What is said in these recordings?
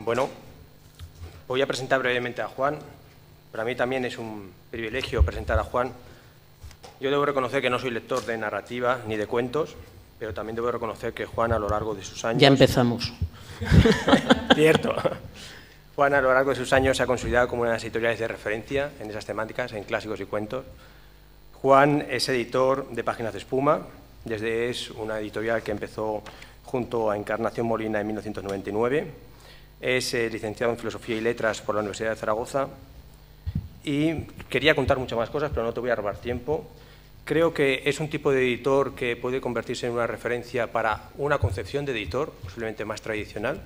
Bueno, voy a presentar brevemente a Juan. Para mí también es un privilegio presentar a Juan. Yo debo reconocer que no soy lector de narrativa ni de cuentos, pero también debo reconocer que Juan a lo largo de sus años... Ya empezamos. Cierto. Juan a lo largo de sus años se ha consolidado como una de las editoriales de referencia en esas temáticas, en clásicos y cuentos. Juan es editor de Páginas de Espuma, desde es una editorial que empezó junto a Encarnación Molina en 1999. Es eh, licenciado en Filosofía y Letras por la Universidad de Zaragoza y quería contar muchas más cosas, pero no te voy a robar tiempo. Creo que es un tipo de editor que puede convertirse en una referencia para una concepción de editor, posiblemente más tradicional,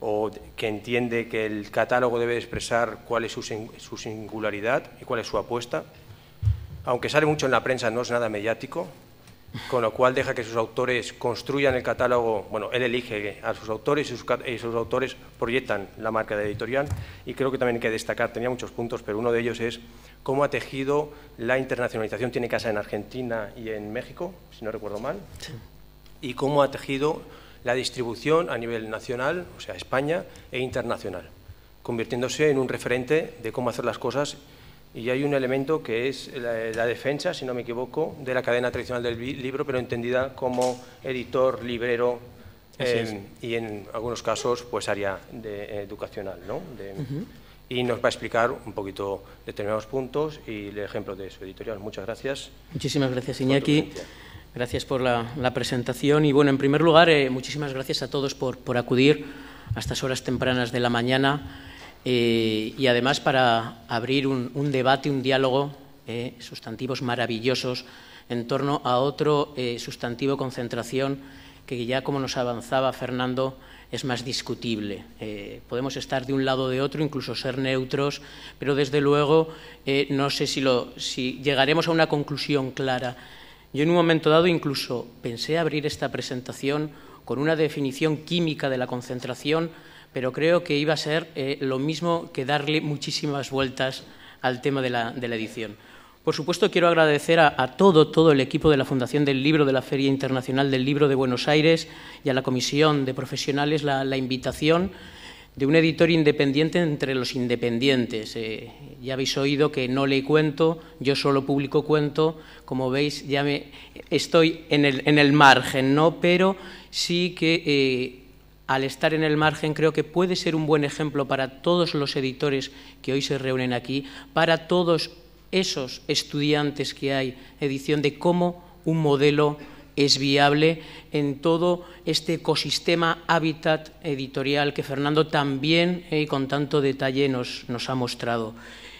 o que entiende que el catálogo debe expresar cuál es su, singularidad y cuál es su apuesta. Aunque sale mucho en la prensa, no es nada mediático, con lo cual deja que sus autores construyan el catálogo, bueno, él elige a sus autores y sus, autores proyectan la marca de editorial y creo que también hay que destacar, tenía muchos puntos, pero uno de ellos es cómo ha tejido la internacionalización, tiene casa en Argentina y en México, si no recuerdo mal, y cómo ha tejido la distribución a nivel nacional, o sea, España, e internacional, convirtiéndose en un referente de cómo hacer las cosas y hay un elemento que es la, defensa, si no me equivoco, de la cadena tradicional del libro, pero entendida como editor, librero y en algunos casos pues área de, educacional. ¿no? Y nos va a explicar un poquito determinados puntos y el ejemplo de su editorial. Muchas gracias. Muchísimas gracias, Iñaki. Gracias por la, presentación. Y bueno, en primer lugar, eh, muchísimas gracias a todos por, por acudir a estas horas tempranas de la mañana. Eh, y además para abrir un, debate, un diálogo, eh, sustantivos maravillosos, en torno a otro eh, sustantivo concentración que ya como nos avanzaba Fernando es más discutible. podemos estar de un lado o de otro, incluso ser neutros, pero desde luego no sé si llegaremos a una conclusión clara. Yo en un momento dado incluso pensé abrir esta presentación con una definición química de la concentración pero creo que iba a ser eh, lo mismo que darle muchísimas vueltas al tema de la, edición. Por supuesto, quiero agradecer a, todo, todo el equipo de la Fundación del Libro, de la Feria Internacional del Libro de Buenos Aires y a la Comisión de Profesionales la, invitación de un editor independiente entre los independientes. Eh, ya habéis oído que no le cuento, yo solo publico cuento, como veis ya me, estoy en el, margen, ¿no? pero sí que eh, al estar en el margen, creo que puede ser un buen ejemplo para todos los editores que hoy se reúnen aquí, para todos esos estudiantes que hay edición, de cómo un modelo es viable en todo este ecosistema hábitat editorial que Fernando también y eh, con tanto detalle nos, ha mostrado.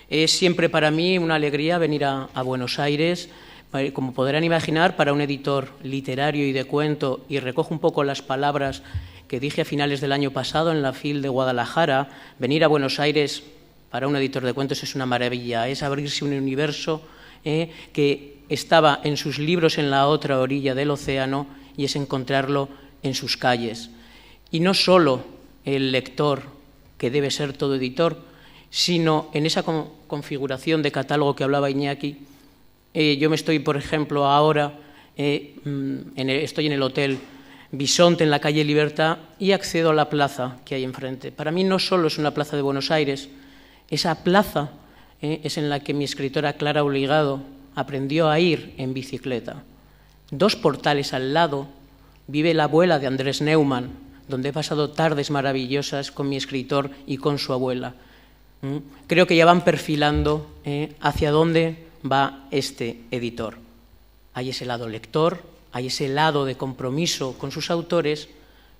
Es siempre para mí una alegría venir a, a Buenos Aires eh, como podrán imaginar, para un editor literario y de cuento, y recojo un poco las palabras que dije a finales del año pasado en la FIL de Guadalajara, venir a Buenos Aires para un editor de cuentos es una maravilla, es abrirse un universo eh, que estaba en sus libros en la otra orilla del océano y es encontrarlo en sus calles. Y no solo el lector, que debe ser todo editor, sino en esa configuración de catálogo que hablaba Iñaki. Eh, yo me estoy, por ejemplo, ahora, eh, mm, estoy en el hotel Bisonte en la calle Libertad y accedo a la plaza que hay enfrente. Para mí no solo es una plaza de Buenos Aires, esa plaza eh, es en la que mi escritora Clara Oligado... aprendió a ir en bicicleta. Dos portales al lado vive la abuela de Andrés Neumann, donde he pasado tardes maravillosas con mi escritor y con su abuela. Mm, creo que ya van perfilando eh, hacia dónde va este editor. Hay ese lado lector, hay ese lado de compromiso con sus autores,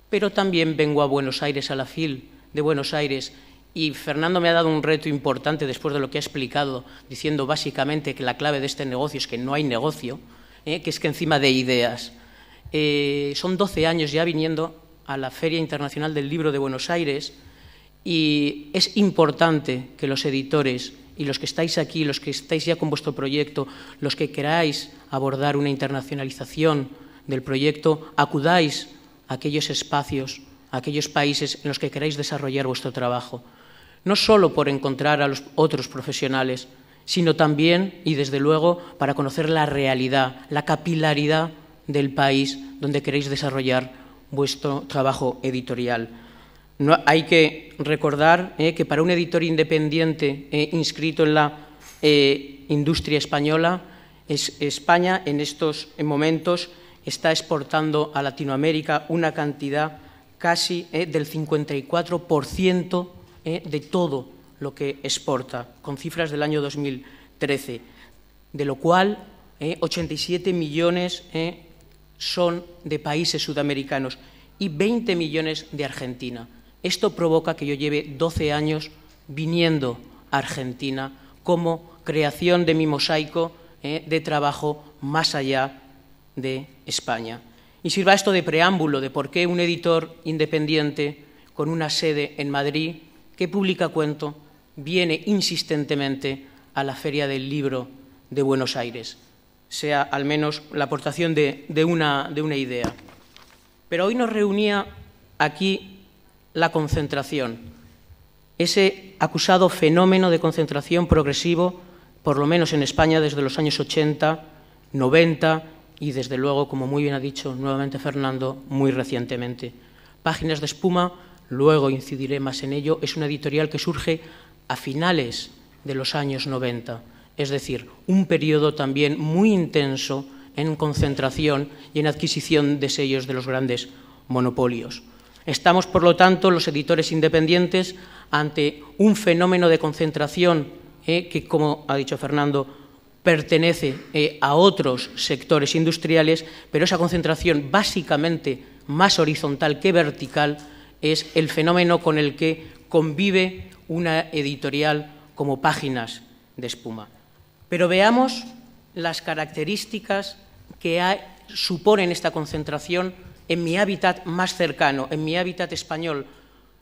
pero también vengo a Buenos Aires, a la FIL de Buenos Aires, y Fernando me ha dado un reto importante después de lo que ha explicado, diciendo básicamente que la clave de este negocio es que no hay negocio, ¿eh? que es que encima de ideas. Eh, son 12 años ya viniendo a la Feria Internacional del Libro de Buenos Aires y es importante que los editores y los que estáis aquí, los que estáis ya con vuestro proyecto, los que queráis abordar una internacionalización del proyecto, acudáis a aquellos espacios, a aquellos países en los que queráis desarrollar vuestro trabajo. No solo por encontrar a los otros profesionales, sino también y desde luego para conocer la realidad, la capilaridad del país donde queréis desarrollar vuestro trabajo editorial hay que recordar eh, que para un editor independiente eh, inscrito en la eh, industria española, España en estos momentos está exportando a Latinoamérica una cantidad casi del 54% de todo lo que exporta, con cifras del año 2013, de lo cual 87 millones son de países sudamericanos y 20 millones de Argentina. Esto provoca que yo lleve 12 años viniendo a Argentina como creación de mi mosaico eh, de trabajo más allá de España. Y sirva esto de preámbulo de por qué un editor independiente con una sede en Madrid que publica cuento viene insistentemente a la Feria del Libro de Buenos Aires. Sea al menos la aportación de una idea. Pero hoy nos reunía aquí la concentración, ese acusado fenómeno de concentración progresivo, por lo menos en España desde los años 80, 90 y desde luego, como muy bien ha dicho nuevamente Fernando, muy recientemente. Páginas de espuma, luego incidiré más en ello, es una editorial que surge a finales de los años 90, es decir, un periodo también muy intenso en concentración y en adquisición de sellos de los grandes monopolios. Estamos, por lo tanto, los editores independientes ante un fenómeno de concentración eh, que, como ha dicho Fernando, pertenece eh, a otros sectores industriales, pero esa concentración básicamente más horizontal que vertical es el fenómeno con el que convive una editorial como páginas de espuma. Pero veamos las características que suponen esta concentración en mi hábitat más cercano, en mi hábitat español.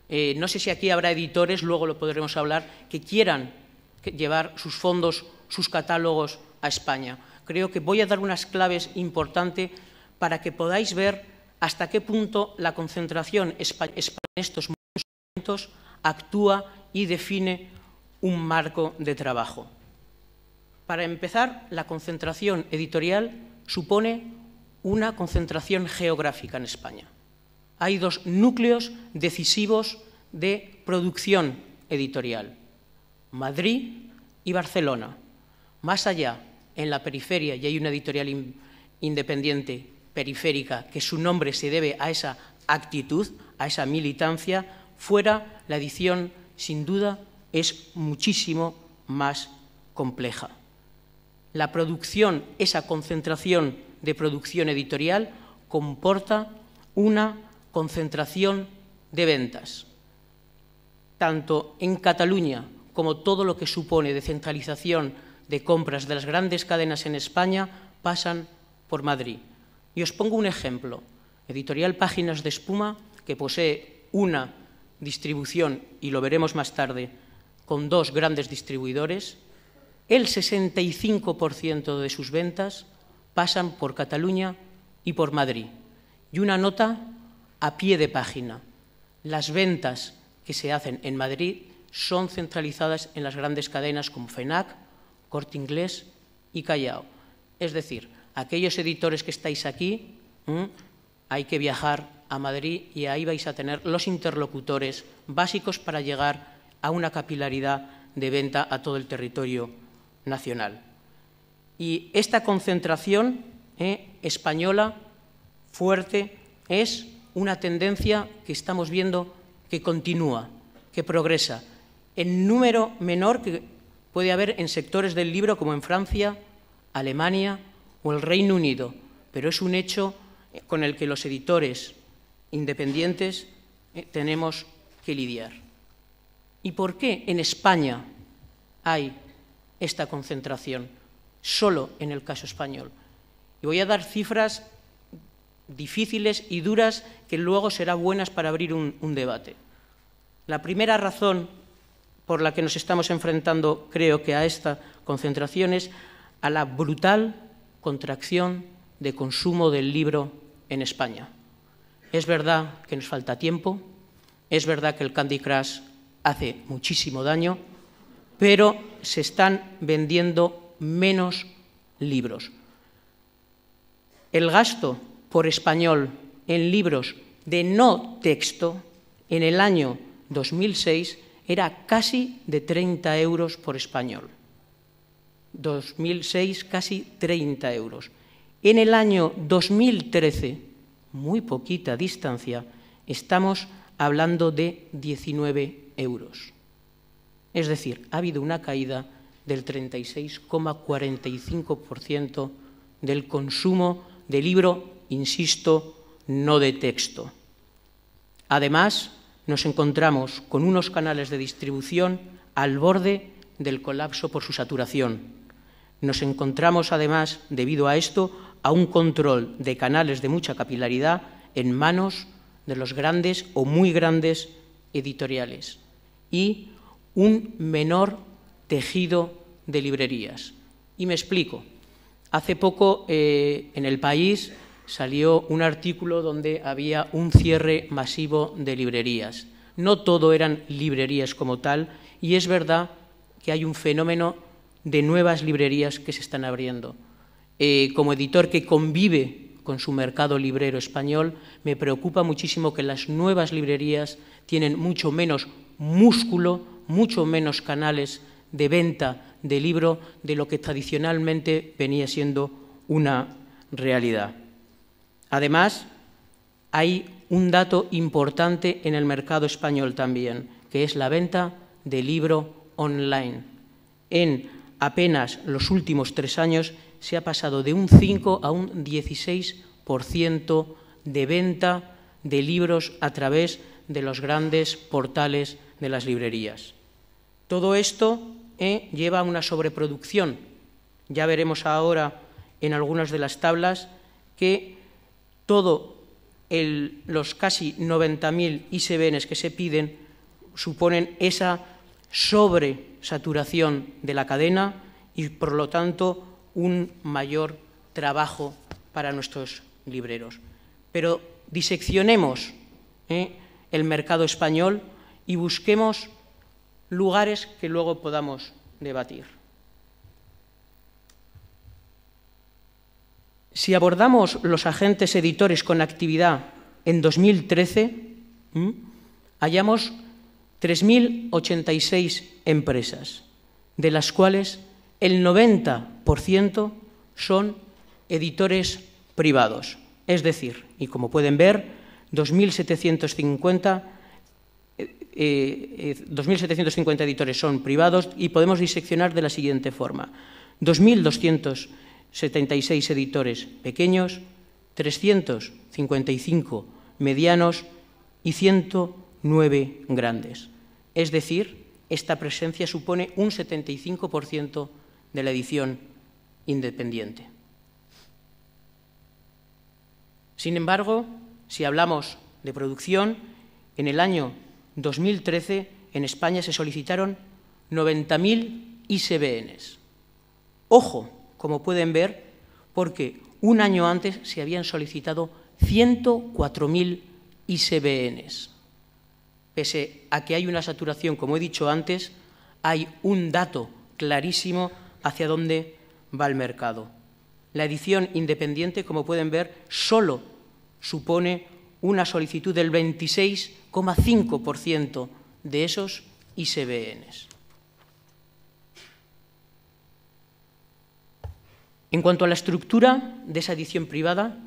Eh, no sé si aquí habrá editores, luego lo podremos hablar, que quieran llevar sus fondos, sus catálogos a España. Creo que voy a dar unas claves importantes para que podáis ver hasta qué punto la concentración española... en estos momentos actúa y define un marco de trabajo. Para empezar, la concentración editorial supone una concentración geográfica en España. Hay dos núcleos decisivos de producción editorial, Madrid y Barcelona. Más allá, en la periferia, y hay una editorial independiente periférica que su nombre se debe a esa actitud, a esa militancia, fuera la edición, sin duda, es muchísimo más compleja. La producción, esa concentración de producción editorial comporta una concentración de ventas, tanto en Cataluña como todo lo que supone descentralización de compras de las grandes cadenas en España pasan por Madrid. Y os pongo un ejemplo. Editorial Páginas de Espuma, que posee una distribución, y lo veremos más tarde, con dos grandes distribuidores, el 65% de sus ventas pasan por Cataluña y por Madrid. Y una nota a pie de página. Las ventas que se hacen en Madrid son centralizadas en las grandes cadenas como FENAC, Corte Inglés y Callao. Es decir, aquellos editores que estáis aquí, hay que viajar a Madrid y ahí vais a tener los interlocutores básicos para llegar a una capilaridad de venta a todo el territorio nacional. Y esta concentración eh, española fuerte es una tendencia que estamos viendo que continúa, que progresa, en número menor que puede haber en sectores del libro como en Francia, Alemania o el Reino Unido, pero es un hecho eh, con el que los editores independientes eh, tenemos que lidiar. ¿Y por qué en España hay esta concentración? solo en el caso español. Y voy a dar cifras difíciles y duras que luego serán buenas para abrir un, debate. La primera razón por la que nos estamos enfrentando, creo que a esta concentración, es a la brutal contracción de consumo del libro en España. Es verdad que nos falta tiempo, es verdad que el Candy Crush hace muchísimo daño, pero se están vendiendo menos libros. El gasto por español en libros de no texto en el año 2006 era casi de 30 euros por español. 2006 casi 30 euros. En el año 2013, muy poquita distancia, estamos hablando de 19 euros. Es decir, ha habido una caída del 36,45% del consumo de libro, insisto, no de texto. Además, nos encontramos con unos canales de distribución al borde del colapso por su saturación. Nos encontramos, además, debido a esto, a un control de canales de mucha capilaridad en manos de los grandes o muy grandes editoriales y un menor tejido de librerías. Y me explico. Hace poco eh, en el país salió un artículo donde había un cierre masivo de librerías. No todo eran librerías como tal y es verdad que hay un fenómeno de nuevas librerías que se están abriendo. Eh, como editor que convive con su mercado librero español, me preocupa muchísimo que las nuevas librerías tienen mucho menos músculo, mucho menos canales de venta de libro de lo que tradicionalmente venía siendo una realidad. Además, hay un dato importante en el mercado español también, que es la venta de libro online. En apenas los últimos tres años se ha pasado de un 5 a un 16% de venta de libros a través de los grandes portales de las librerías. Todo esto e lleva una sobreproducción. Ya veremos ahora en algunas de las tablas que todos los casi 90.000 ISBNs que se piden suponen esa sobresaturación de la cadena y, por lo tanto, un mayor trabajo para nuestros libreros. Pero diseccionemos ¿eh? el mercado español y busquemos lugares que luego podamos debatir. Si abordamos los agentes editores con actividad en 2013, hallamos 3.086 empresas, de las cuales el 90% son editores privados. Es decir, y como pueden ver, 2.750 2.750 eh, eh, editores son privados y podemos diseccionar de la siguiente forma. 2.276 editores pequeños, 355 medianos y 109 grandes. Es decir, esta presencia supone un 75% de la edición independiente. Sin embargo, si hablamos de producción, en el año 2013 en España se solicitaron 90.000 ICBNs. Ojo, como pueden ver, porque un año antes se habían solicitado 104.000 ISBNs. Pese a que hay una saturación, como he dicho antes, hay un dato clarísimo hacia dónde va el mercado. La edición independiente, como pueden ver, solo supone una solicitud del 26,5% de esos ICBNs. En cuanto a la estructura de esa edición privada,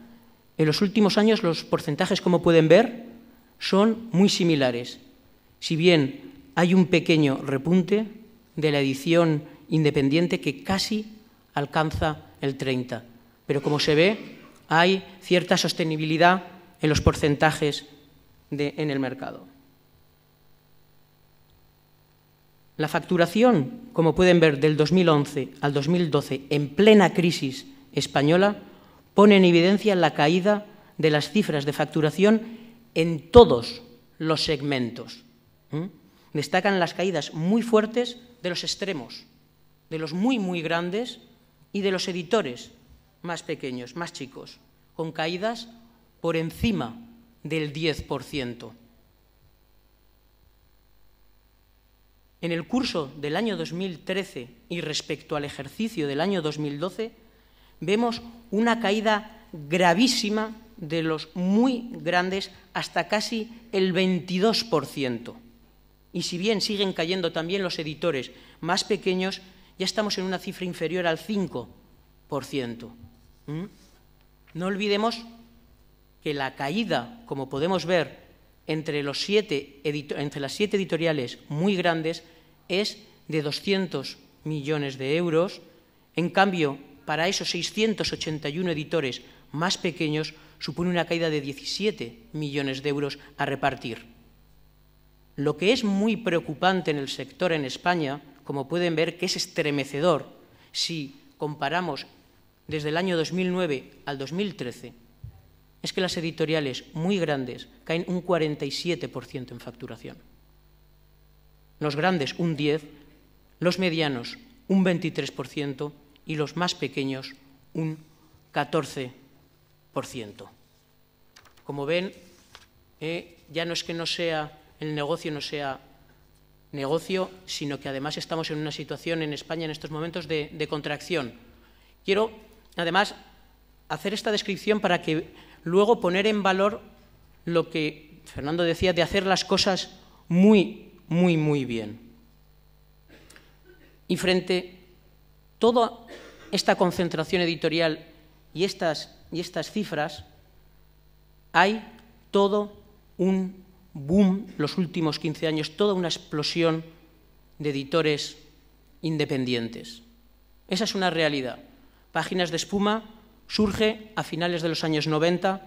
en los últimos años los porcentajes, como pueden ver, son muy similares. Si bien hay un pequeño repunte de la edición independiente que casi alcanza el 30, pero como se ve, hay cierta sostenibilidad en los porcentajes de, en el mercado. La facturación, como pueden ver, del 2011 al 2012, en plena crisis española, pone en evidencia la caída de las cifras de facturación en todos los segmentos. Destacan las caídas muy fuertes de los extremos, de los muy, muy grandes y de los editores más pequeños, más chicos, con caídas por encima del 10%. En el curso del año 2013 y respecto al ejercicio del año 2012, vemos una caída gravísima de los muy grandes hasta casi el 22%. Y si bien siguen cayendo también los editores más pequeños, ya estamos en una cifra inferior al 5%. ¿Mm? No olvidemos que la caída, como podemos ver, entre, las siete editoriales muy grandes es de 200 millones de euros. En cambio, para esos 681 editores más pequeños supone una caída de 17 millones de euros a repartir. Lo que es muy preocupante en el sector en España, como pueden ver, que es estremecedor si comparamos desde el año 2009 al 2013 es que las editoriales muy grandes caen un 47% en facturación. Los grandes un 10%, los medianos un 23% y los más pequeños un 14%. Como ven, eh, ya no es que no sea el negocio no sea negocio, sino que además estamos en una situación en España en estos momentos de contracción. Quiero, además, hacer esta descripción para que Luego poner en valor lo que Fernando decía de hacer las cosas muy, muy, muy bien. Y frente a toda esta concentración editorial y estas, y estas cifras, hay todo un boom los últimos 15 años, toda una explosión de editores independientes. Esa es una realidad. Páginas de espuma surge a finales de los años 90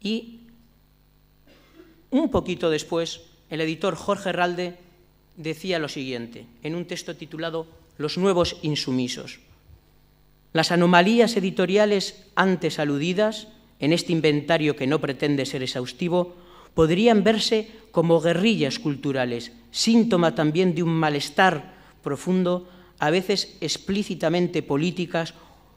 y un poquito después el editor Jorge Ralde decía lo siguiente en un texto titulado Los nuevos insumisos. Las anomalías editoriales antes aludidas en este inventario que no pretende ser exhaustivo podrían verse como guerrillas culturales, síntoma también de un malestar profundo, a veces explícitamente políticas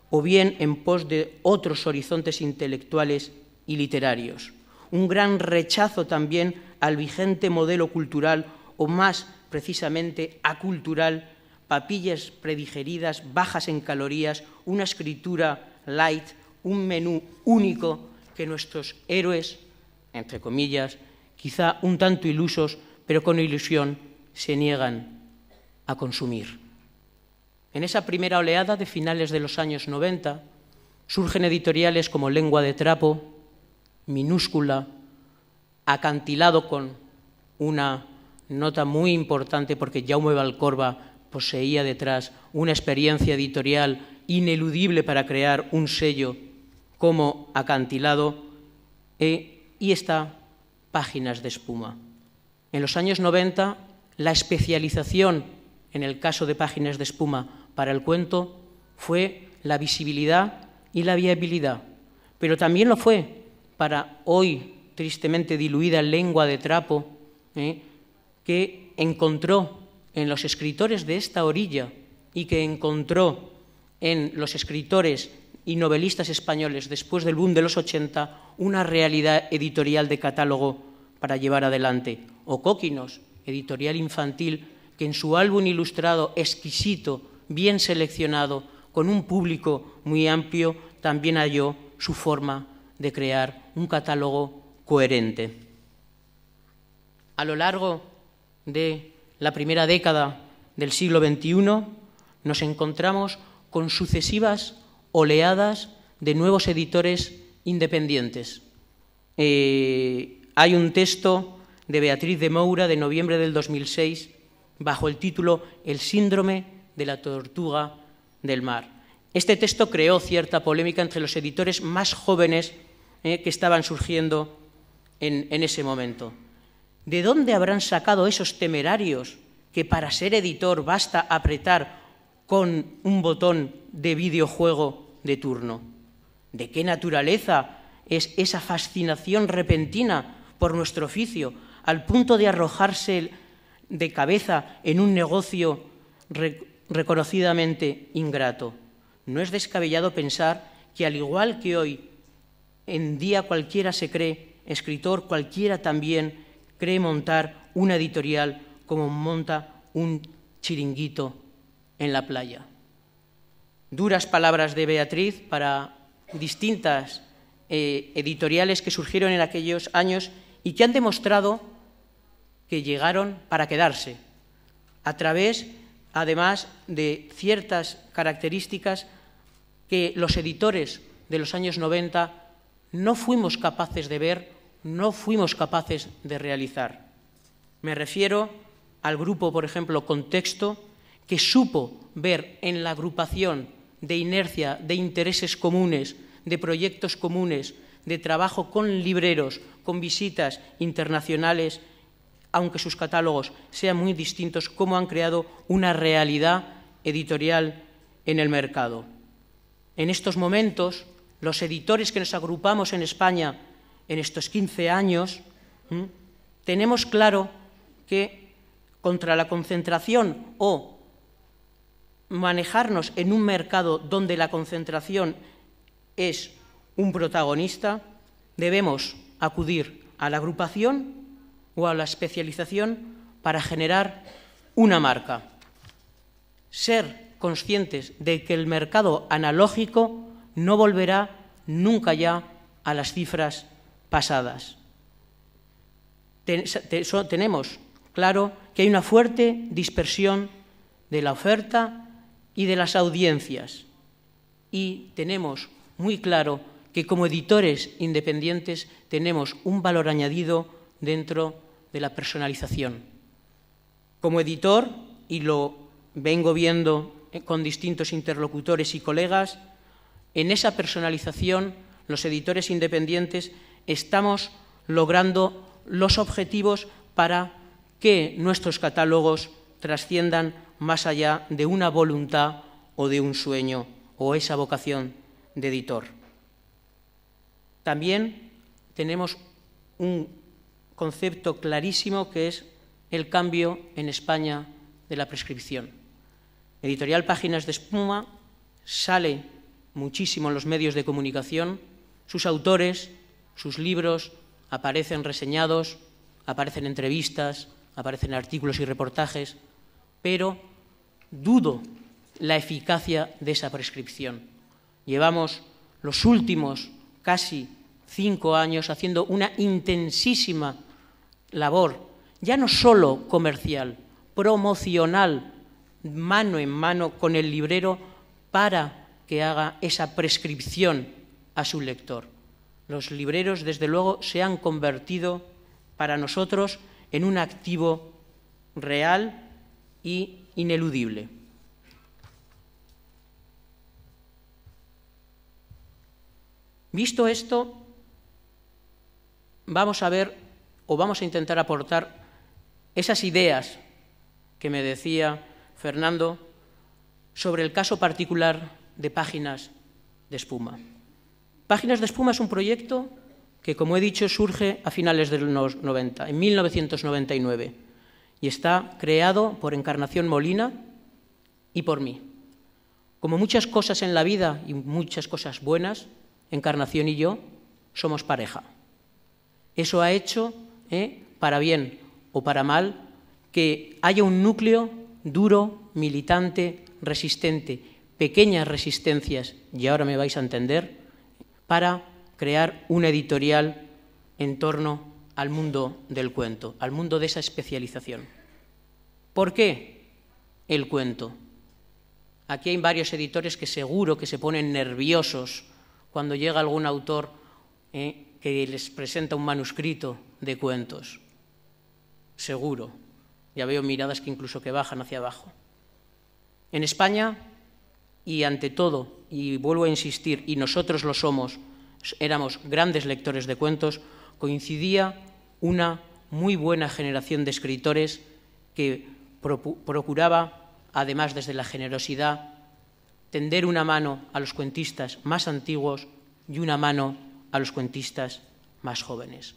o bien en pos de otros horizontes intelectuales y literarios. Un gran rechazo también al vigente modelo cultural o más precisamente acultural, papillas predigeridas, bajas en calorías, una escritura light, un menú único que nuestros héroes, entre comillas, quizá un tanto ilusos, pero con ilusión, se niegan a consumir. En esa primera oleada de finales de los años 90 surgen editoriales como Lengua de Trapo, Minúscula, Acantilado con una nota muy importante porque Jaume Valcorba poseía detrás una experiencia editorial ineludible para crear un sello como acantilado eh, y está Páginas de Espuma. En los años 90, la especialización, en el caso de Páginas de Espuma, para el cuento fue la visibilidad y la viabilidad, pero también lo fue para hoy tristemente diluida lengua de trapo, ¿eh? que encontró en los escritores de esta orilla y que encontró en los escritores y novelistas españoles después del boom de los 80 una realidad editorial de catálogo para llevar adelante. O editorial infantil, que en su álbum ilustrado exquisito bien seleccionado, con un público muy amplio, también halló su forma de crear un catálogo coherente. A lo largo de la primera década del siglo XXI nos encontramos con sucesivas oleadas de nuevos editores independientes. Eh, hay un texto de Beatriz de Moura de noviembre del 2006 bajo el título El síndrome de la tortuga del mar. Este texto creó cierta polémica entre los editores más jóvenes eh, que estaban surgiendo en, en ese momento. ¿De dónde habrán sacado esos temerarios que para ser editor basta apretar con un botón de videojuego de turno? ¿De qué naturaleza es esa fascinación repentina por nuestro oficio, al punto de arrojarse de cabeza en un negocio reconocidamente ingrato. No es descabellado pensar que al igual que hoy, en día cualquiera se cree, escritor cualquiera también cree montar una editorial como monta un chiringuito en la playa. Duras palabras de Beatriz para distintas eh, editoriales que surgieron en aquellos años y que han demostrado que llegaron para quedarse a través además de ciertas características que los editores de los años 90 no fuimos capaces de ver, no fuimos capaces de realizar. Me refiero al grupo, por ejemplo, Contexto, que supo ver en la agrupación de inercia, de intereses comunes, de proyectos comunes, de trabajo con libreros, con visitas internacionales, aunque sus catálogos sean muy distintos, cómo han creado una realidad editorial en el mercado. En estos momentos, los editores que nos agrupamos en España en estos 15 años, tenemos claro que contra la concentración o manejarnos en un mercado donde la concentración es un protagonista, debemos acudir a la agrupación o a la especialización para generar una marca. Ser conscientes de que el mercado analógico no volverá nunca ya a las cifras pasadas. tenemos claro que hay una fuerte dispersión de la oferta y de las audiencias y tenemos muy claro que como editores independientes tenemos un valor añadido dentro de de la personalización. Como editor, y lo vengo viendo con distintos interlocutores y colegas, en esa personalización los editores independientes estamos logrando los objetivos para que nuestros catálogos trasciendan más allá de una voluntad o de un sueño o esa vocación de editor. También tenemos un concepto clarísimo que es el cambio en España de la prescripción. Editorial Páginas de Espuma sale muchísimo en los medios de comunicación, sus autores, sus libros aparecen reseñados, aparecen entrevistas, aparecen artículos y reportajes, pero dudo la eficacia de esa prescripción. Llevamos los últimos casi cinco años haciendo una intensísima labor, ya no solo comercial, promocional, mano en mano con el librero para que haga esa prescripción a su lector. Los libreros, desde luego, se han convertido para nosotros en un activo real y ineludible. Visto esto, vamos a ver o vamos a intentar aportar esas ideas que me decía Fernando sobre el caso particular de Páginas de Espuma. Páginas de Espuma es un proyecto que, como he dicho, surge a finales de los 90, en 1999, y está creado por Encarnación Molina y por mí. Como muchas cosas en la vida y muchas cosas buenas, Encarnación y yo somos pareja. Eso ha hecho ¿eh? para bien o para mal, que haya un núcleo duro, militante, resistente, pequeñas resistencias, y ahora me vais a entender, para crear un editorial en torno al mundo del cuento, al mundo de esa especialización. ¿Por qué el cuento? Aquí hay varios editores que seguro que se ponen nerviosos cuando llega algún autor ¿eh? que les presenta un manuscrito de cuentos. Seguro. Ya veo miradas que incluso que bajan hacia abajo. En España, y ante todo, y vuelvo a insistir, y nosotros lo somos, éramos grandes lectores de cuentos, coincidía una muy buena generación de escritores que procuraba, además desde la generosidad, tender una mano a los cuentistas más antiguos y una mano a los cuentistas más jóvenes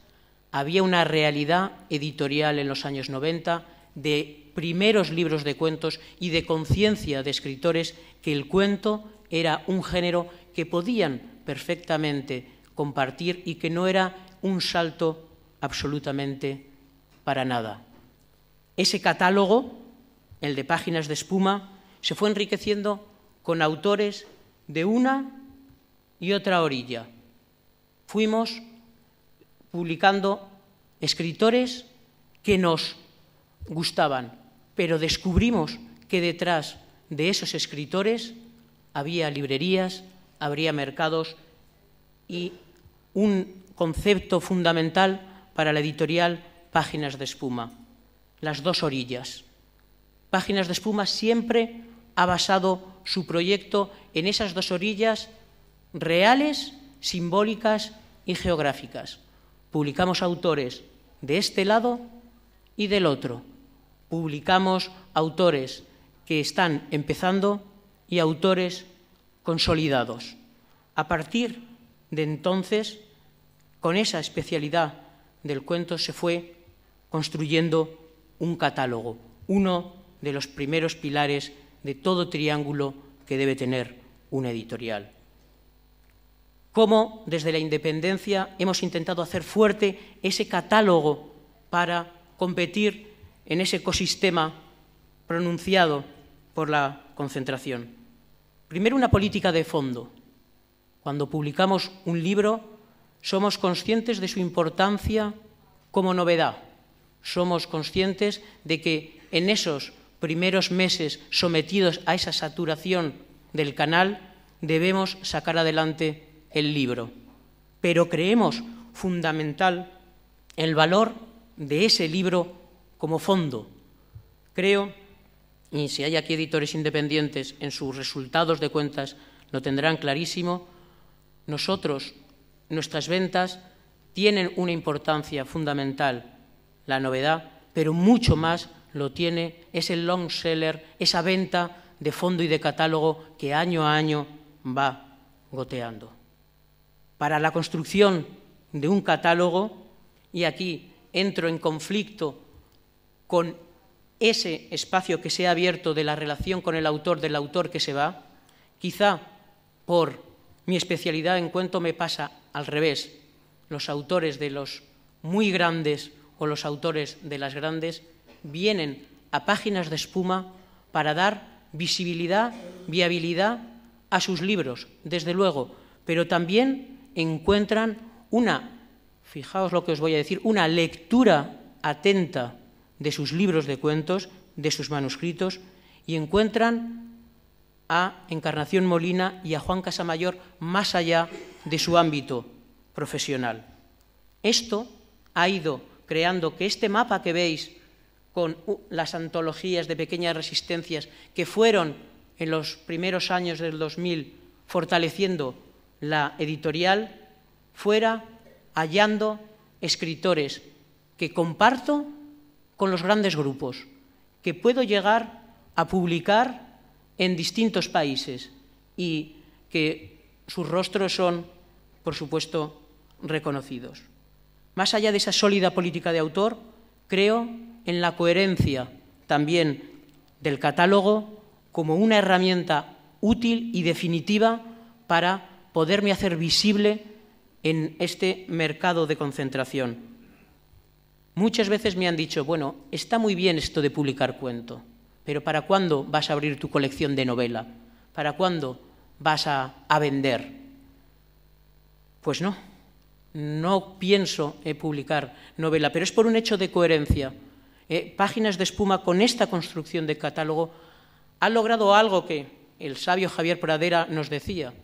había una realidad editorial en los años 90 de primeros libros de cuentos y de conciencia de escritores que el cuento era un género que podían perfectamente compartir y que no era un salto absolutamente para nada. Ese catálogo, el de páginas de espuma, se fue enriqueciendo con autores de una y otra orilla. Fuimos publicando escritores que nos gustaban, pero descubrimos que detrás de esos escritores había librerías, habría mercados y un concepto fundamental para la editorial Páginas de Espuma, las dos orillas. Páginas de Espuma siempre ha basado su proyecto en esas dos orillas reales, simbólicas y geográficas publicamos autores de este lado y del otro. Publicamos autores que están empezando y autores consolidados. A partir de entonces, con esa especialidad del cuento se fue construyendo un catálogo, uno de los primeros pilares de todo triángulo que debe tener una editorial cómo desde la independencia hemos intentado hacer fuerte ese catálogo para competir en ese ecosistema pronunciado por la concentración. Primero, una política de fondo. Cuando publicamos un libro, somos conscientes de su importancia como novedad. Somos conscientes de que en esos primeros meses sometidos a esa saturación del canal, debemos sacar adelante el libro, pero creemos fundamental el valor de ese libro como fondo. Creo, y si hay aquí editores independientes, en sus resultados de cuentas lo tendrán clarísimo, nosotros, nuestras ventas, tienen una importancia fundamental la novedad, pero mucho más lo tiene ese long seller, esa venta de fondo y de catálogo que año a año va goteando para la construcción de un catálogo y aquí entro en conflicto con ese espacio que se ha abierto de la relación con el autor, del autor que se va, quizá por mi especialidad en cuento me pasa al revés. Los autores de los muy grandes o los autores de las grandes vienen a páginas de espuma para dar visibilidad, viabilidad a sus libros, desde luego, pero también encuentran una, fijaos lo que os voy a decir, una lectura atenta de sus libros de cuentos, de sus manuscritos, y encuentran a Encarnación Molina y a Juan Casamayor más allá de su ámbito profesional. Esto ha ido creando que este mapa que veis con las antologías de pequeñas resistencias que fueron en los primeros años del 2000 fortaleciendo la editorial fuera hallando escritores que comparto con los grandes grupos, que puedo llegar a publicar en distintos países y que sus rostros son, por supuesto, reconocidos. Más allá de esa sólida política de autor, creo en la coherencia también del catálogo como una herramienta útil y definitiva para poderme hacer visible en este mercado de concentración. Muchas veces me han dicho, bueno, está muy bien esto de publicar cuento, pero ¿para cuándo vas a abrir tu colección de novela? ¿Para cuándo vas a, vender? Pues no, no pienso eh, publicar novela, pero es por un hecho de coherencia. Eh, Páginas de espuma con esta construcción de catálogo ha logrado algo que el sabio Javier Pradera nos decía,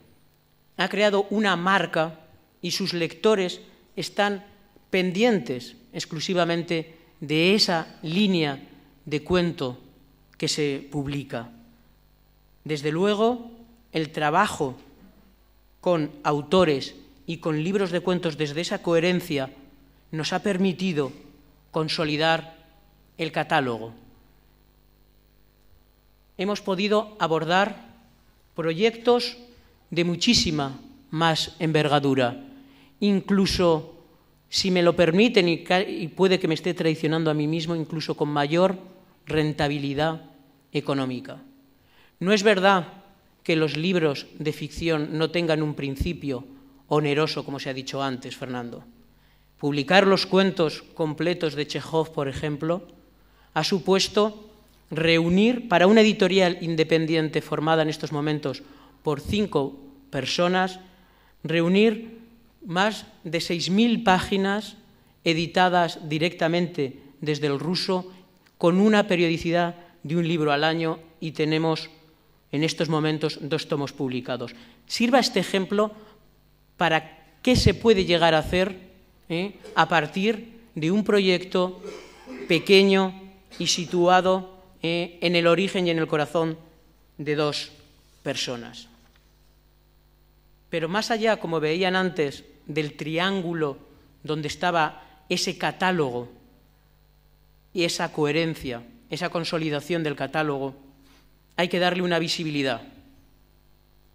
ha creado una marca y sus lectores están pendientes exclusivamente de esa línea de cuento que se publica. Desde luego, el trabajo con autores y con libros de cuentos desde esa coherencia nos ha permitido consolidar el catálogo. Hemos podido abordar proyectos de muchísima más envergadura, incluso, si me lo permiten, y puede que me esté traicionando a mí mismo, incluso con mayor rentabilidad económica. No es verdad que los libros de ficción no tengan un principio oneroso, como se ha dicho antes, Fernando. Publicar los cuentos completos de Chekhov, por ejemplo, ha supuesto reunir para una editorial independiente formada en estos momentos por cinco personas reunir más de 6.000 páginas editadas directamente desde el ruso con una periodicidad de un libro al año y tenemos en estos momentos dos tomos publicados. Sirva este ejemplo para qué se puede llegar a hacer ¿eh? a partir de un proyecto pequeño y situado ¿eh? en el origen y en el corazón de dos personas. Pero más allá, como veían antes, del triángulo donde estaba ese catálogo y esa coherencia, esa consolidación del catálogo, hay que darle una visibilidad.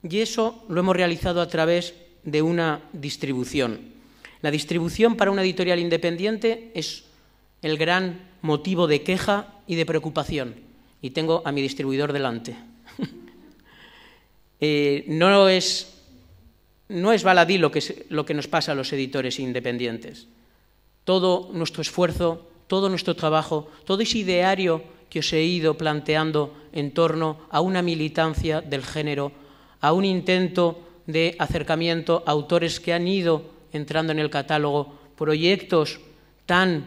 Y eso lo hemos realizado a través de una distribución. La distribución para una editorial independiente es el gran motivo de queja y de preocupación. Y tengo a mi distribuidor delante. Eh, no es no es baladí lo que, lo que nos pasa a los editores independientes. Todo nuestro esfuerzo, todo nuestro trabajo, todo ese ideario que os he ido planteando en torno a una militancia del género, a un intento de acercamiento a autores que han ido entrando en el catálogo, proyectos tan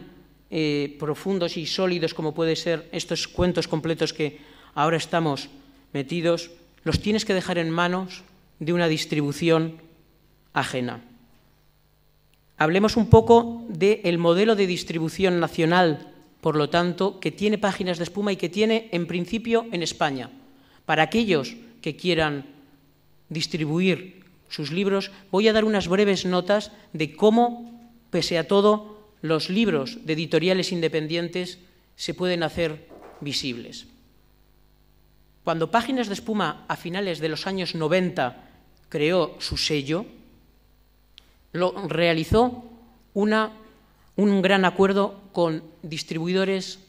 eh, profundos y sólidos como pueden ser estos cuentos completos que ahora estamos metidos, los tienes que dejar en manos de una distribución ajena. Hablemos un poco del modelo de distribución nacional, por lo tanto, que tiene páginas de espuma y que tiene, en principio, en España. Para aquellos que quieran distribuir sus libros, voy a dar unas breves notas de cómo, pese a todo, los libros de editoriales independientes se pueden hacer visibles. Cuando Páginas de Espuma, a finales de los años 90, creó su sello, lo realizó un gran acuerdo con distribuidores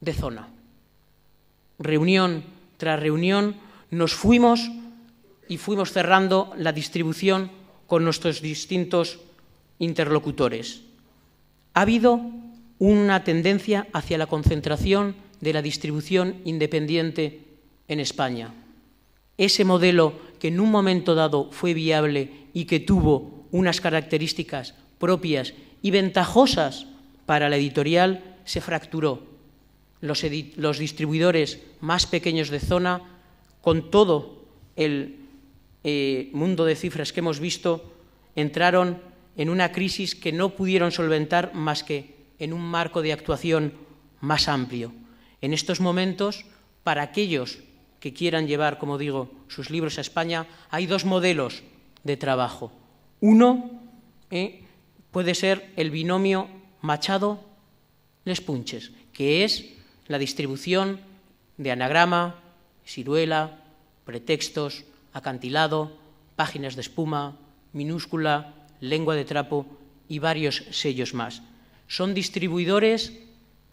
de zona. Reunión tras reunión nos fuimos y fuimos cerrando la distribución con nuestros distintos interlocutores. Ha habido una tendencia hacia la concentración de la distribución independiente en España. Ese modelo que en un momento dado fue viable y que tuvo unas características propias y ventajosas para la editorial, se fracturó. Los, distribuidores más pequeños de zona, con todo el eh, mundo de cifras que hemos visto, entraron en una crisis que no pudieron solventar más que en un marco de actuación más amplio. En estos momentos, para aquellos que quieran llevar, como digo, sus libros a España, hay dos modelos de trabajo. Uno ¿eh? puede ser el binomio machado lespunches que es la distribución de anagrama, ciruela, pretextos, acantilado, páginas de espuma, minúscula, lengua de trapo y varios sellos más. Son distribuidores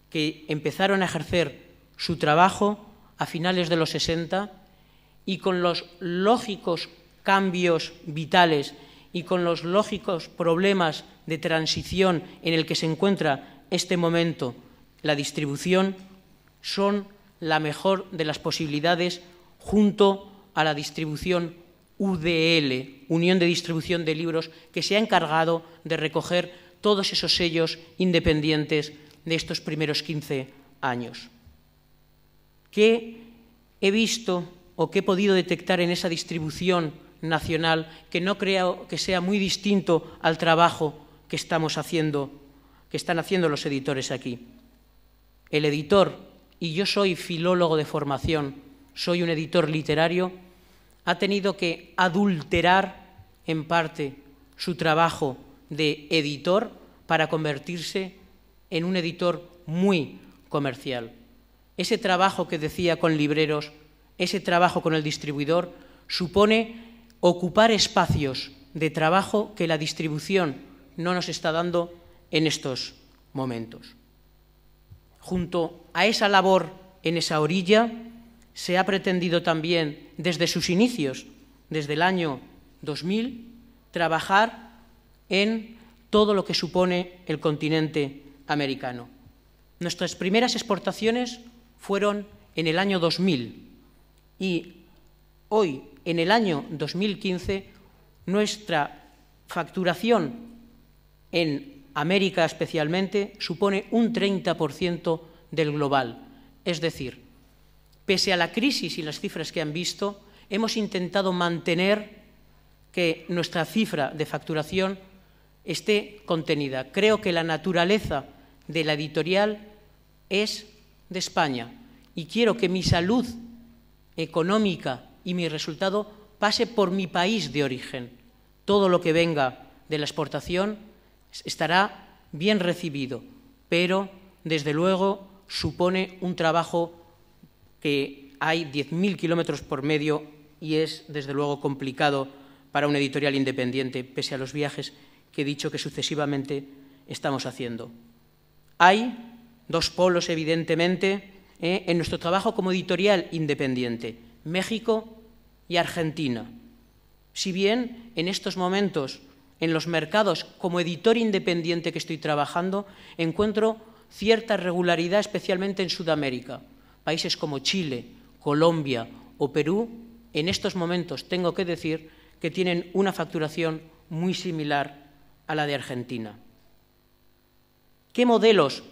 que empezaron a ejercer su trabajo a finales de los 60 y con los lógicos cambios vitales y con los lógicos problemas de transición en el que se encuentra este momento la distribución, son la mejor de las posibilidades junto a la distribución UDL, Unión de Distribución de Libros, que se ha encargado de recoger todos esos sellos independientes de estos primeros 15 años. ¿Qué he visto o qué he podido detectar en esa distribución nacional que no creo que sea muy distinto al trabajo que estamos haciendo, que están haciendo los editores aquí. El editor, y yo soy filólogo de formación, soy un editor literario, ha tenido que adulterar en parte su trabajo de editor para convertirse en un editor muy comercial. Ese trabajo que decía con libreros, ese trabajo con el distribuidor, supone ocupar espacios de trabajo que la distribución no nos está dando en estos momentos. Junto a esa labor en esa orilla, se ha pretendido también desde sus inicios, desde el año 2000, trabajar en todo lo que supone el continente americano. Nuestras primeras exportaciones fueron en el año 2000 y hoy en el año 2015 nuestra facturación en América especialmente supone un 30% del global. Es decir, pese a la crisis y las cifras que han visto, hemos intentado mantener que nuestra cifra de facturación esté contenida. Creo que la naturaleza de la editorial es de España y quiero que mi salud económica y mi resultado pase por mi país de origen. Todo lo que venga de la exportación estará bien recibido, pero desde luego supone un trabajo que hay 10.000 kilómetros por medio y es desde luego complicado para una editorial independiente, pese a los viajes que he dicho que sucesivamente estamos haciendo. Hay dos polos, evidentemente, eh, en nuestro trabajo como editorial independiente, México y Argentina. Si bien en estos momentos en los mercados, como editor independiente que estoy trabajando, encuentro cierta regularidad, especialmente en Sudamérica. Países como Chile, Colombia o Perú, en estos momentos tengo que decir que tienen una facturación muy similar a la de Argentina. ¿Qué modelos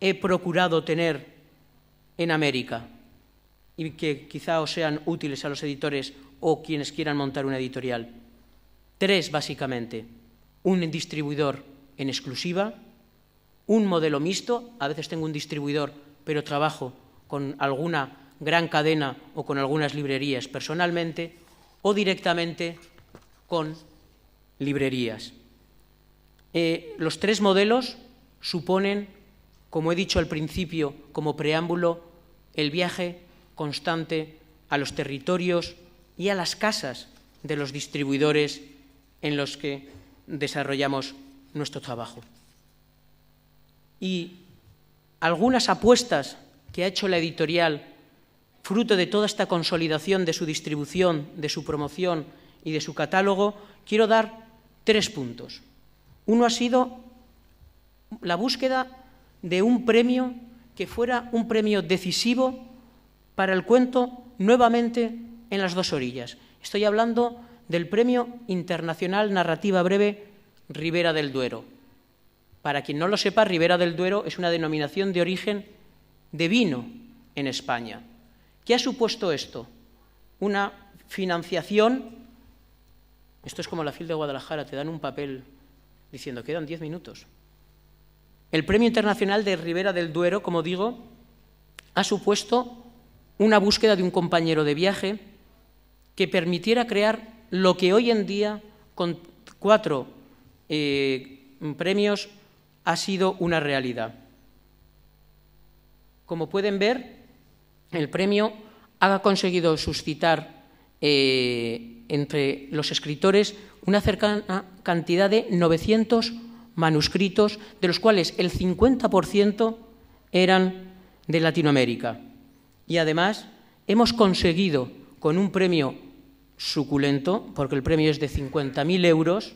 he procurado tener en América? y que quizá os sean útiles a los editores o quienes quieran montar una editorial. Tres, básicamente. Un distribuidor en exclusiva, un modelo mixto, a veces tengo un distribuidor, pero trabajo con alguna gran cadena o con algunas librerías personalmente, o directamente con librerías. Eh, los tres modelos suponen, como he dicho al principio, como preámbulo, el viaje constante a los territorios y a las casas de los distribuidores en los que desarrollamos nuestro trabajo. Y algunas apuestas que ha hecho la editorial, fruto de toda esta consolidación de su distribución, de su promoción y de su catálogo, quiero dar tres puntos. Uno ha sido la búsqueda de un premio que fuera un premio decisivo para el cuento nuevamente en las dos orillas. Estoy hablando del Premio Internacional Narrativa Breve Ribera del Duero. Para quien no lo sepa, Ribera del Duero es una denominación de origen de vino en España. ¿Qué ha supuesto esto? Una financiación, esto es como la FIL de Guadalajara, te dan un papel diciendo, quedan diez minutos. El Premio Internacional de Ribera del Duero, como digo, ha supuesto una búsqueda de un compañero de viaje que permitiera crear lo que hoy en día, con cuatro eh, premios, ha sido una realidad. Como pueden ver, el premio ha conseguido suscitar eh, entre los escritores una cercana cantidad de 900 manuscritos, de los cuales el 50% eran de Latinoamérica y además hemos conseguido con un premio suculento, porque el premio es de 50.000 euros,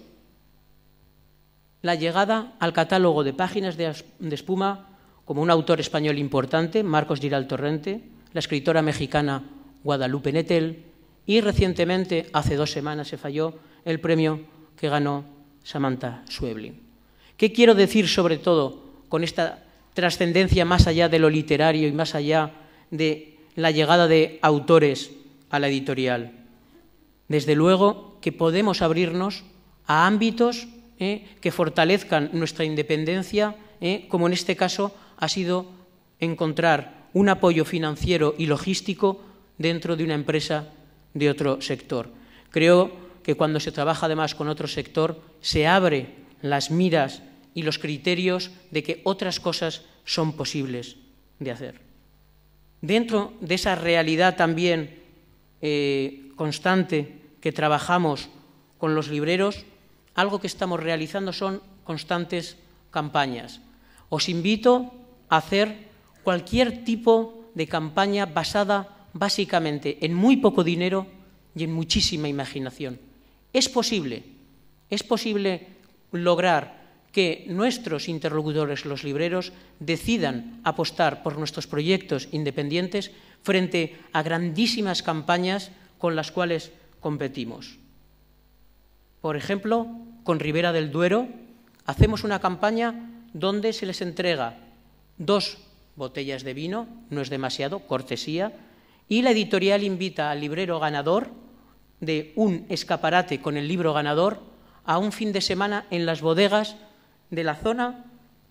la llegada al catálogo de páginas de, espuma como un autor español importante, Marcos Giral Torrente, la escritora mexicana Guadalupe Nettel y recientemente, hace dos semanas se falló, el premio que ganó Samantha Suebling. ¿Qué quiero decir sobre todo con esta trascendencia más allá de lo literario y más allá de la llegada de autores a la editorial. Desde luego que podemos abrirnos a ámbitos eh, que fortalezcan nuestra independencia, eh, como en este caso ha sido encontrar un apoyo financiero y logístico dentro de una empresa de otro sector. Creo que cuando se trabaja además con otro sector se abre las miras y los criterios de que otras cosas son posibles de hacer dentro de esa realidad también eh, constante que trabajamos con los libreros, algo que estamos realizando son constantes campañas. Os invito a hacer cualquier tipo de campaña basada básicamente en muy poco dinero y en muchísima imaginación. Es posible, es posible lograr que nuestros interlocutores, los libreros, decidan apostar por nuestros proyectos independientes frente a grandísimas campañas con las cuales competimos. Por ejemplo, con Rivera del Duero hacemos una campaña donde se les entrega dos botellas de vino, no es demasiado, cortesía, y la editorial invita al librero ganador de un escaparate con el libro ganador a un fin de semana en las bodegas de la zona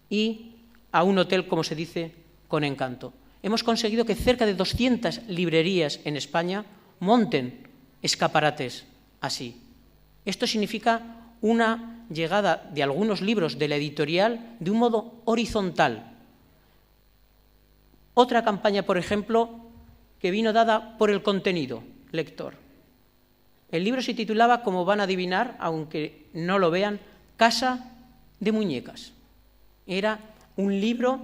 y a un hotel, como se dice, con encanto. Hemos conseguido que cerca de 200 librerías en España monten escaparates así. Esto significa una llegada de algunos libros de la editorial de un modo horizontal. Otra campaña, por ejemplo, que vino dada por el contenido, lector. El libro se titulaba, como van a adivinar, aunque no lo vean, Casa de muñecas. Era un libro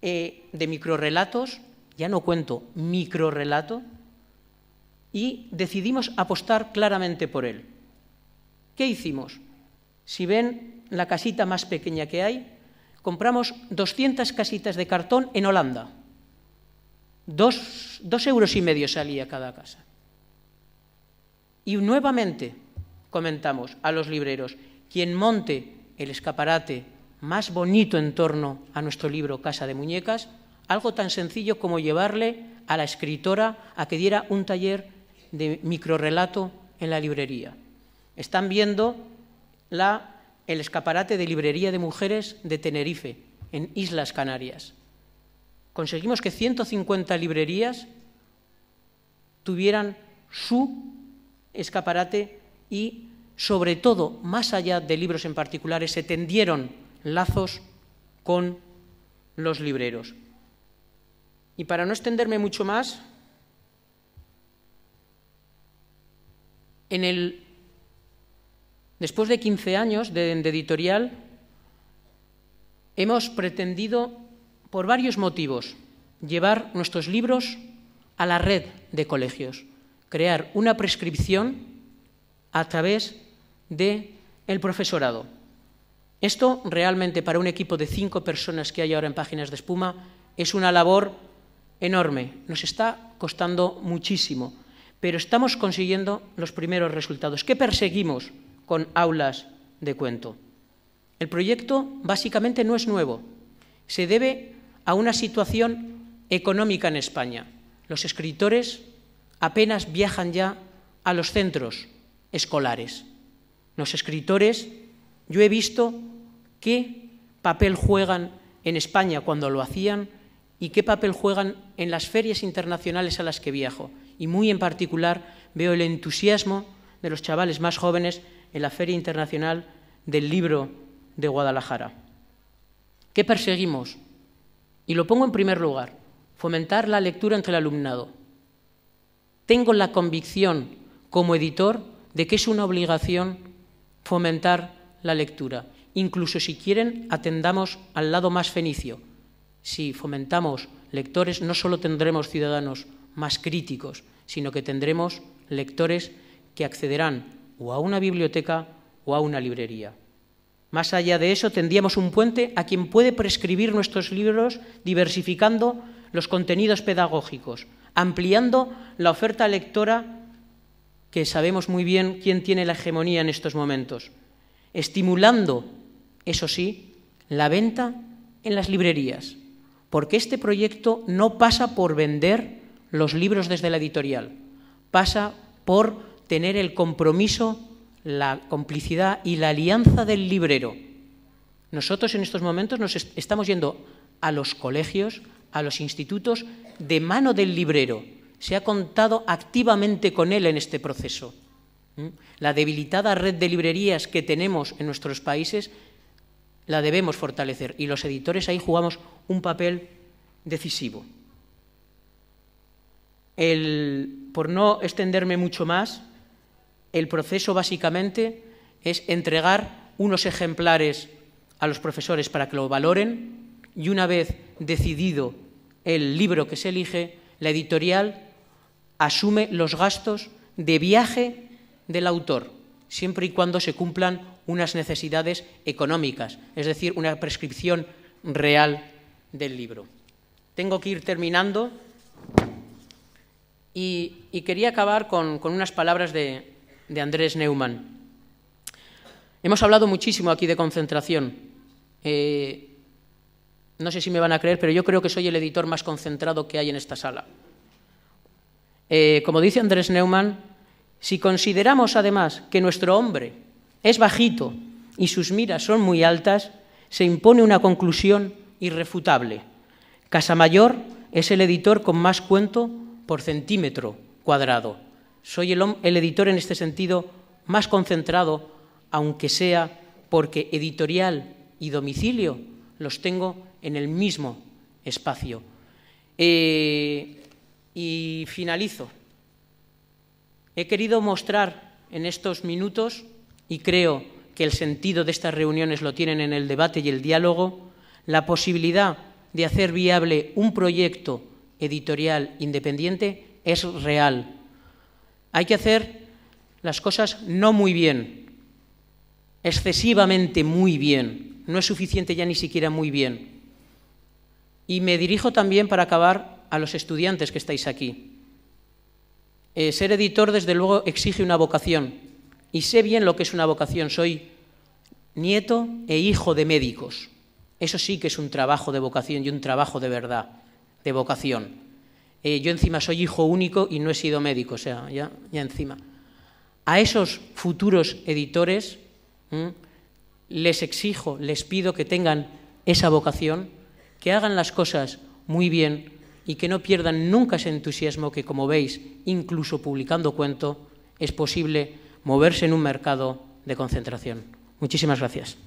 eh, de microrelatos, ya no cuento, microrelato, y decidimos apostar claramente por él. ¿Qué hicimos? Si ven la casita más pequeña que hay, compramos 200 casitas de cartón en Holanda. dos euros y medio salía cada casa. Y nuevamente comentamos a los libreros, quien monte el escaparate más bonito en torno a nuestro libro Casa de Muñecas, algo tan sencillo como llevarle a la escritora a que diera un taller de microrrelato en la librería. Están viendo la, el escaparate de librería de mujeres de Tenerife, en Islas Canarias. Conseguimos que 150 librerías tuvieran su escaparate y sobre todo más allá de libros en particulares, se tendieron lazos con los libreros. Y para no extenderme mucho más, en el, después de 15 años de, editorial, hemos pretendido, por varios motivos, llevar nuestros libros a la red de colegios, crear una prescripción a través de el profesorado. Esto realmente para un equipo de cinco personas que hay ahora en Páginas de Espuma es una labor enorme. Nos está costando muchísimo, pero estamos consiguiendo los primeros resultados. ¿Qué perseguimos con aulas de cuento? El proyecto básicamente no es nuevo. Se debe a una situación económica en España. Los escritores apenas viajan ya a los centros escolares los escritores, yo he visto qué papel juegan en España cuando lo hacían y qué papel juegan en las ferias internacionales a las que viajo. Y muy en particular veo el entusiasmo de los chavales más jóvenes en la Feria Internacional del Libro de Guadalajara. ¿Qué perseguimos? Y lo pongo en primer lugar, fomentar la lectura entre el alumnado. Tengo la convicción como editor de que es una obligación fomentar la lectura. Incluso si quieren, atendamos al lado más fenicio. Si fomentamos lectores, no solo tendremos ciudadanos más críticos, sino que tendremos lectores que accederán o a una biblioteca o a una librería. Más allá de eso, tendríamos un puente a quien puede prescribir nuestros libros diversificando los contenidos pedagógicos, ampliando la oferta lectora que sabemos muy bien quién tiene la hegemonía en estos momentos, estimulando, eso sí, la venta en las librerías, porque este proyecto no pasa por vender los libros desde la editorial, pasa por tener el compromiso, la complicidad y la alianza del librero. Nosotros en estos momentos nos estamos yendo a los colegios, a los institutos, de mano del librero se ha contado activamente con él en este proceso. ¿Mm? La debilitada red de librerías que tenemos en nuestros países la debemos fortalecer y los editores ahí jugamos un papel decisivo. por no extenderme mucho más, el proceso básicamente es entregar unos ejemplares a los profesores para que lo valoren y una vez decidido el libro que se elige, la editorial asume los gastos de viaje del autor, siempre y cuando se cumplan unas necesidades económicas, es decir, una prescripción real del libro. Tengo que ir terminando y, quería acabar con, unas palabras de, Andrés Neumann. Hemos hablado muchísimo aquí de concentración. Eh, no sé si me van a creer, pero yo creo que soy el editor más concentrado que hay en esta sala. Eh, como dice Andrés Neumann, si consideramos además que nuestro hombre es bajito y sus miras son muy altas, se impone una conclusión irrefutable. Casamayor es el editor con más cuento por centímetro cuadrado. Soy el, editor en este sentido más concentrado, aunque sea porque editorial y domicilio los tengo en el mismo espacio. Eh, y finalizo. He querido mostrar en estos minutos, y creo que el sentido de estas reuniones lo tienen en el debate y el diálogo, la posibilidad de hacer viable un proyecto editorial independiente es real. Hay que hacer las cosas no muy bien, excesivamente muy bien, no es suficiente ya ni siquiera muy bien. Y me dirijo también, para acabar, a los estudiantes que estáis aquí. Eh, ser editor, desde luego, exige una vocación. Y sé bien lo que es una vocación. Soy nieto e hijo de médicos. Eso sí que es un trabajo de vocación y un trabajo de verdad, de vocación. Eh, yo encima soy hijo único y no he sido médico, o sea, ya, ya encima. A esos futuros editores les exijo, les pido que tengan esa vocación, que hagan las cosas muy bien, y que no pierdan nunca ese entusiasmo que, como veis, incluso publicando cuento, es posible moverse en un mercado de concentración. Muchísimas gracias.